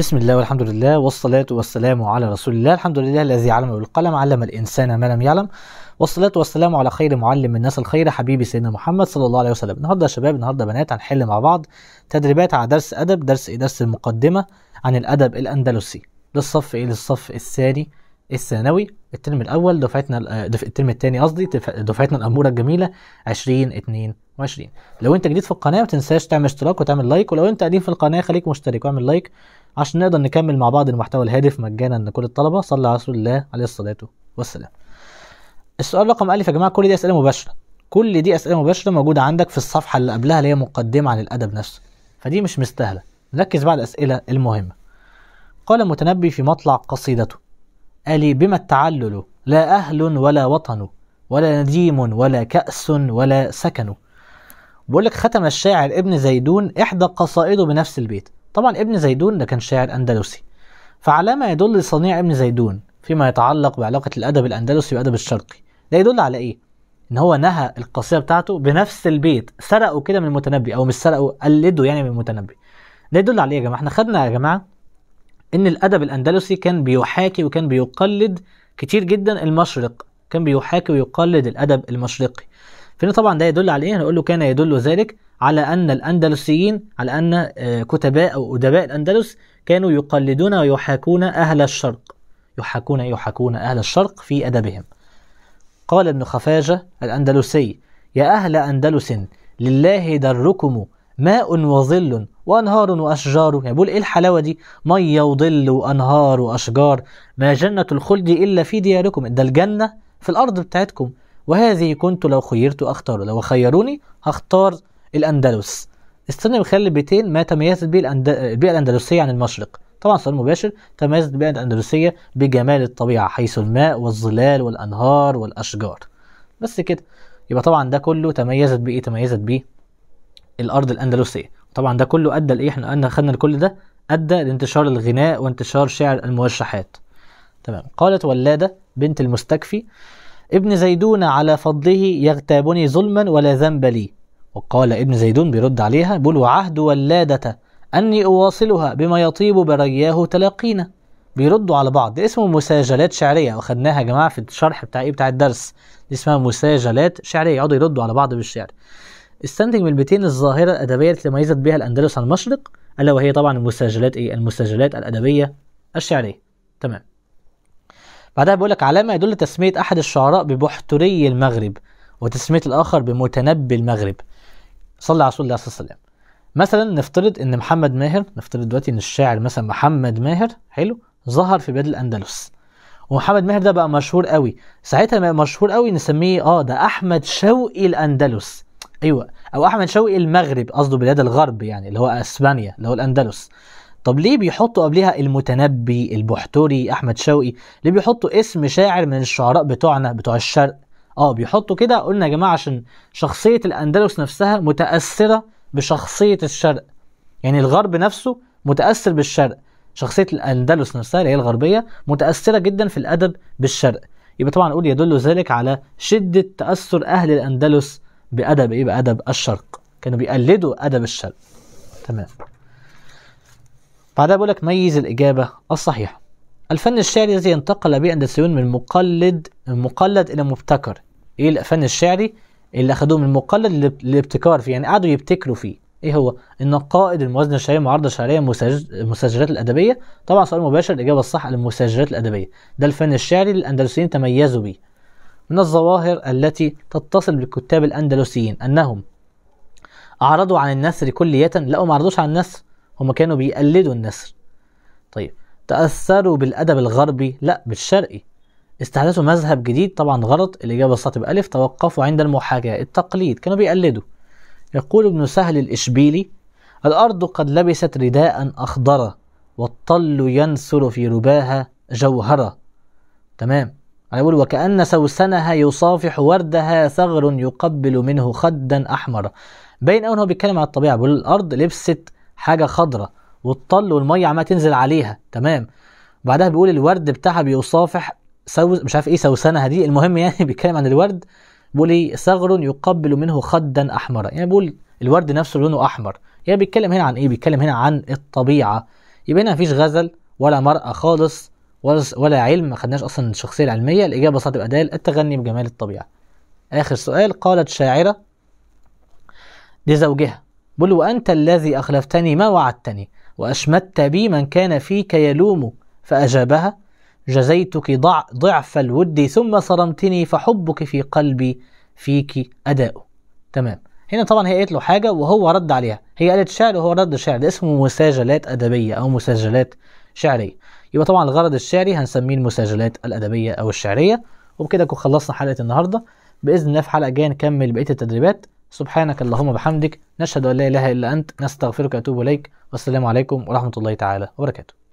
بسم الله والحمد لله والصلاة والسلام على رسول الله الحمد لله الذي علم بالقلم علم الإنسان ما لم يعلم والصلاة والسلام على خير معلم الناس الخير حبيبي سيدنا محمد صلى الله عليه وسلم النهاردة يا شباب النهاردة بنات هنحل مع بعض تدريبات على درس أدب درس إيه درس المقدمة عن الأدب الأندلسي للصف إيه للصف الثاني الثانوي الترم الأول دفعتنا آه، دف... الترم الثاني قصدي دفعتنا الأمورة الجميلة 2022 لو أنت جديد في القناة ما تنساش تعمل اشتراك وتعمل لايك ولو أنت قديم في القناة خليك مشترك واعمل لايك عشان نقدر نكمل مع بعض المحتوى الهادف مجانا لكل الطلبة صلى على رسول الله عليه الصلاة والسلام السؤال رقم ألف يا جماعة كل دي أسئلة مباشرة كل دي أسئلة مباشرة موجودة عندك في الصفحة اللي قبلها اللي هي مقدمة عن الأدب نفسه فدي مش مستاهلة نركز بقى على الأسئلة المهمة قال المتنبي في مطلع قصيدته ألي بما التعلل لا أهل ولا وطن ولا نديم ولا كأس ولا سكن بقول لك ختم الشاعر ابن زيدون إحدى قصائده بنفس البيت طبعا ابن زيدون ده كان شاعر أندلسي فعلى ما يدل صنيع ابن زيدون فيما يتعلق بعلاقة الأدب الأندلسي والأدب الشرقي ده يدل على إيه؟ إن هو نهى القصيدة بتاعته بنفس البيت سرقوا كده من المتنبي أو مش سرقوا قلدوا يعني من المتنبي ده يدل على إيه يا جماعة؟ إحنا خدنا يا جماعة إن الأدب الأندلسي كان بيحاكي وكان بيقلد كتير جدا المشرق كان بيحاكي ويقلد الأدب المشرقي فهنا طبعا ده يدل على ايه هنقول له كان يدل ذلك على ان الاندلسيين على ان آه، كتباء او ادباء الاندلس كانوا يقلدون ويحاكون اهل الشرق يحاكون يحاكون اهل الشرق في ادبهم قال ابن خفاجه الاندلسي يا اهل اندلس لله دركم ماء وظل وأنهار وأشجار يعني بيقول إيه الحلاوة دي مية وظل وأنهار وأشجار ما جنة الخلد إلا في دياركم ده الجنة في الأرض بتاعتكم وهذه كنت لو خيرت أختار لو خيروني هختار الأندلس استنى بخلي بيتين ما تميزت به الأند... البيئة الأندلسية عن المشرق طبعا سؤال مباشر تميزت البيئة الأندلسية بجمال الطبيعة حيث الماء والظلال والأنهار والأشجار بس كده يبقى طبعا ده كله تميزت بإيه تميزت بيه الأرض الأندلسية طبعا ده كله أدى لإيه احنا قلنا خدنا كل ده أدى لانتشار الغناء وانتشار شعر الموشحات تمام قالت ولادة بنت المستكفي ابن زيدون على فضله يغتابني ظلما ولا ذنب لي وقال ابن زيدون بيرد عليها بل وعهد ولادة أني أواصلها بما يطيب برياه تلاقينا بيردوا على بعض اسمه مساجلات شعرية وخدناها يا جماعة في الشرح بتاع إيه بتاع الدرس دي اسمها مساجلات شعرية يقعدوا يردوا على بعض بالشعر استنتج من البيتين الظاهرة الأدبية التي تميزت بها الأندلس عن المشرق ألا وهي طبعا المساجلات إيه المساجلات الأدبية الشعرية تمام بعدها بيقول لك علامة يدل تسمية أحد الشعراء ببحتري المغرب وتسمية الآخر بمتنبي المغرب صلى على رسول الله صلى الله عليه وسلم مثلا نفترض ان محمد ماهر نفترض دلوقتي ان الشاعر مثلا محمد ماهر حلو ظهر في بلاد الاندلس ومحمد ماهر ده بقى مشهور قوي ساعتها بقى مشهور قوي نسميه اه ده احمد شوقي الاندلس ايوه او احمد شوقي المغرب قصده بلاد الغرب يعني اللي هو اسبانيا اللي هو الاندلس طب ليه بيحطوا قبلها المتنبي البحتري احمد شوقي ليه بيحطوا اسم شاعر من الشعراء بتوعنا بتوع الشرق اه بيحطوا كده قلنا يا جماعه عشان شخصيه الاندلس نفسها متاثره بشخصيه الشرق يعني الغرب نفسه متاثر بالشرق شخصيه الاندلس نفسها اللي هي الغربيه متاثره جدا في الادب بالشرق يبقى طبعا نقول يدل ذلك على شده تاثر اهل الاندلس بادب ايه بادب الشرق كانوا بيقلدوا ادب الشرق تمام بعدها بقول لك ميز الإجابة الصحيحة الفن الشعري الذي انتقل به الأندلسيون من مقلد من مقلد إلى مبتكر إيه الفن الشعري اللي أخدوه من مقلد للابتكار فيه يعني قعدوا يبتكروا فيه إيه هو النقائد الموازنة الشعرية معارضة شعرية المسجلات الأدبية طبعا سؤال مباشر الإجابة الصح للمسجلات المسجلات الأدبية ده الفن الشعري اللي الأندلسيين تميزوا بيه من الظواهر التي تتصل بالكتاب الأندلسيين أنهم أعرضوا عن النثر كلية لا ما عرضوش عن النثر هم كانوا بيقلدوا النسر طيب تأثروا بالأدب الغربي لا بالشرقي استحدثوا مذهب جديد طبعا غلط الإجابة الصح تبقى ألف توقفوا عند المحاكاة التقليد كانوا بيقلدوا يقول ابن سهل الإشبيلي الأرض قد لبست رداء أخضر والطل ينثر في رباها جوهرة تمام يقول وكأن سوسنها يصافح وردها ثغر يقبل منه خدا أحمر باين أوي هو بيتكلم عن الطبيعة بيقول الأرض لبست حاجه خضراء وتطل والميه عماله تنزل عليها تمام وبعدها بيقول الورد بتاعها بيصافح سو... مش عارف ايه سوسنه دي المهم يعني بيتكلم عن الورد بيقول ايه ثغر يقبل منه خدا احمر يعني بيقول الورد نفسه لونه احمر يعني بيتكلم هنا عن ايه بيتكلم هنا عن الطبيعه يبقى هنا مفيش غزل ولا مرأة خالص ولا علم ما خدناش اصلا الشخصيه العلميه الاجابه صح تبقى دال التغني بجمال الطبيعه اخر سؤال قالت شاعره لزوجها بل وأنت الذي أخلفتني ما وعدتني وأشمت بي من كان فيك يلوم فأجابها جزيتك ضع ضعف الود ثم صرمتني فحبك في قلبي فيك أداء تمام هنا طبعا هي قالت له حاجة وهو رد عليها هي قالت شعر وهو رد شعر ده اسمه مساجلات أدبية أو مساجلات شعرية يبقى طبعا الغرض الشعري هنسميه المساجلات الأدبية أو الشعرية وبكده خلصنا حلقة النهاردة بإذن الله في حلقة جاية نكمل بقية التدريبات سبحانك اللهم بحمدك نشهد أن لا إله إلا أنت نستغفرك واتوب إليك والسلام عليكم ورحمة الله تعالى وبركاته